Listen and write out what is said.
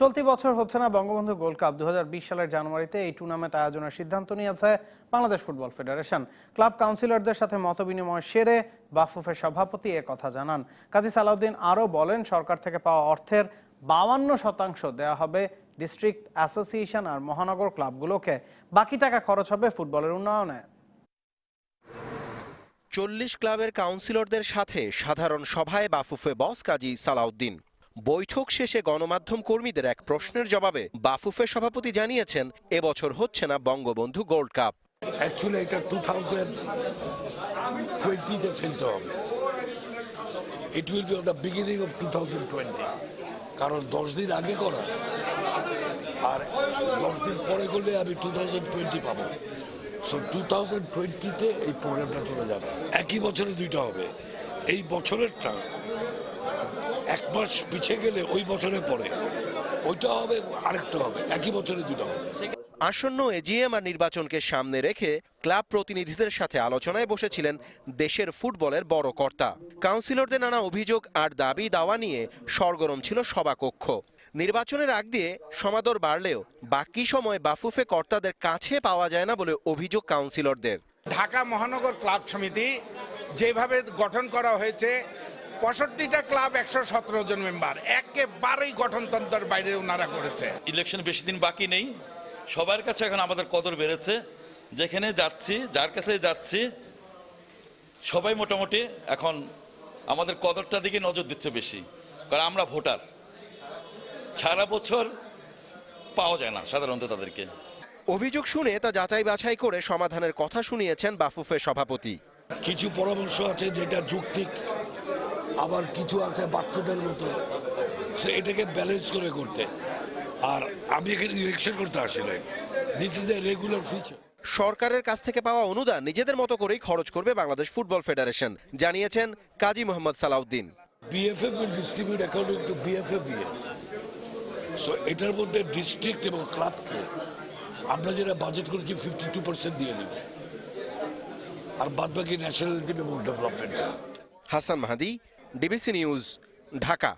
চলতি বছর হচ্ছে না বঙ্গবন্ধু গোল্ড কাপ দু সালের জানুয়ারিতে এই টুর্নামেন্ট আয়োজনের সিদ্ধান্ত নিয়েছে বাংলাদেশ ফুটবল ফেডারেশন ক্লাব কাউন্সিলরদের সাথে মতবিনিময় সেরে বাফুফের সভাপতি এ কথা জানান কাজী সালাউদ্দিন আরও বলেন সরকার থেকে পাওয়া অর্থের বাউান্ন শতাংশ দেয়া হবে ডিস্ট্রিক্ট অ্যাসোসিয়েশন আর মহানগর ক্লাবগুলোকে বাকি টাকা খরচ হবে ফুটবলের উন্নয়নে চল্লিশ ক্লাবের কাউন্সিলরদের সাথে সাধারণ সভায় বাফুফে বস কাজী সালাউদ্দিন বৈঠক শেষে গণমাধ্যম কর্মীদের এক প্রশ্নের জবাবে বাফুফের সভাপতি জানিয়েছেন এবছর হচ্ছে না বঙ্গবন্ধু গোল্ড কাপ অ্যাকচুয়ালি এটা টু থাউজেন্ড হবে it will be the beginning of two thousand twenty কারণ দশ দিন আগে করা আর দশ দিন পরে করলে আমি টু থাউজেন্ড টোয়েন্টি পাবো সো টু থাউজেন্ড টোয়েন্টিতে এই প্রোগ্রামটা চলে যাবে একই বছরে দুইটা হবে এই বছরেরটা এক মাস পিছিয়ে গেলে ওই বছরে পড়ে ওইটা হবে আরেকটা হবে একই বছরে দুটো হবে আসন্ন এজিএম আর নির্বাচনকে সামনে রেখে ক্লাব প্রতিনিধিদের সাথে আলোচনায় বসেছিলেন দেশের ফুটবলের বড় কর্তা কাউন্সিলরদের নানা অভিযোগ আর দাবি দাওয়া নিয়ে সরগরম ছিল সভাকক্ষ নির্বাচনের আগ দিয়ে সমাদর বাড়লেও বাকি সময় বাফুফে কর্তাদের কাছে পাওয়া যায় না বলে অভিযোগ কাউন্সিলরদের ঢাকা মহানগর ক্লাব সমিতি যেভাবে গঠন করা হয়েছে পঁয়ষট্টিটা ক্লাব একশো সতেরো জন মেম্বার একেবারেই গঠনতন্ত্রের বাইরে ওনারা করেছে ইলেকশন বেশি দিন বাকি নেই সবার কাছে এখন আমাদের কদর বেড়েছে যেখানে যাচ্ছি যার কাছে যাচ্ছি সবাই মোটামুটি এখন আমাদের কদরটা দিকে নজর দিচ্ছে বেশি কারণ আমরা ভোটার সারা বছর পাওয়া যায় না সাধারণত তাদেরকে অভিযোগ শুনে তা যাচাই বাছাই করে সমাধানের কথা শুনিয়েছেন বাফুফের সভাপতি কিছু পরামর্শ আছে যেটা যুক্তি আবার কিছু আছে বাচ্চাদের মতো সে এটাকে ব্যালেন্স করে করতে আর আমি এখানে ইলেকশন করতে আসি নাই this is a regular feature সরকারের কাছ থেকে পাওয়া অনুদান নিজেদের মতো করেই খরচ করবে বাংলাদেশ ফুটবল ফেডারেশন জানিয়েছেন Kazi Mohammad Salauddin BFA will distribute according to BFA BA so এটার মধ্যে ডিস্ট্রিক্ট এবং ক্লাবকে আমরা যেটা বাজেট করেছি ফিফটি টু পার্সেন্ট দিয়ে দেব আর বাদ বাকি ন্যাশনাল টিম এবং development Hasan Mahadi DBC news Dhaka